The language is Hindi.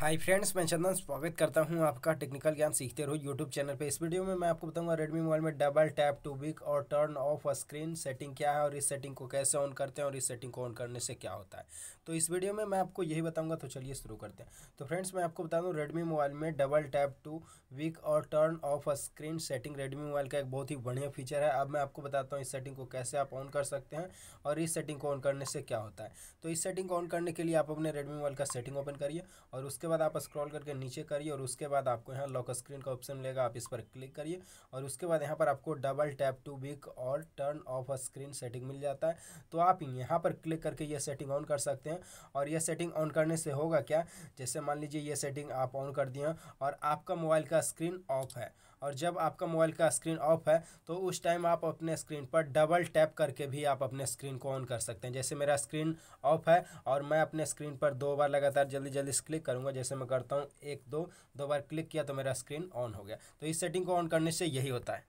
हाय फ्रेंड्स मैं चंदन स्वागत करता हूं आपका टेक्निकल ज्ञान सीखते रहो यूट्यूब चैनल पे इस वीडियो में मैं आपको बताऊंगा रेडमी मोबाइल में डबल टैप टू बिक और टर्न ऑफ स्क्रीन सेटिंग क्या है और इस सेटिंग को कैसे ऑन करते हैं और इस सेटिंग को ऑन करने से क्या होता है तो इस वीडियो में मैं आपको यही बताऊँगा तो चलिए शुरू करते हैं तो फ्रेंड्स मैं आपको बता दूँ रेडमी मोबाइल में डबल टैप टू विक और turn off screen setting Redmi mobile का एक बहुत ही बढ़िया फीचर है अब मैं आपको बताता हूँ इस सेटिंग को कैसे आप ऑन कर सकते हैं और इस सेटिंग को ऑन करने से क्या होता है तो इस सेटिंग को ऑन करने के लिए आप अपने रेडमी मोबाइल का सेटिंग ओपन करिए और उसके बाद आप स्क्रॉल करके नीचे करिए और उसके बाद आपको यहाँ लॉक स्क्रीन का ऑप्शन मिलेगा आप इस पर क्लिक करिए और उसके बाद यहाँ पर आपको डबल टैप टू बिक और टर्न ऑफ स्क्रीन सेटिंग मिल जाता है तो आप यहाँ पर क्लिक करके ये सेटिंग ऑन कर सकते हैं और यह सेटिंग ऑन करने से होगा क्या जैसे मान लीजिए ये सेटिंग आप ऑन कर दिए और आपका मोबाइल का स्क्रीन ऑफ है और जब आपका मोबाइल का स्क्रीन ऑफ है तो उस टाइम आप अपने स्क्रीन पर डबल टैप करके भी आप अपने स्क्रीन को ऑन कर सकते हैं जैसे मेरा स्क्रीन ऑफ है और मैं अपने स्क्रीन पर दो बार लगातार जल्दी जल्दी क्लिक करूँगा जैसे मैं करता हूँ एक दो दो बार क्लिक किया तो मेरा स्क्रीन ऑन हो गया तो इस सेटिंग को ऑन करने से यही होता है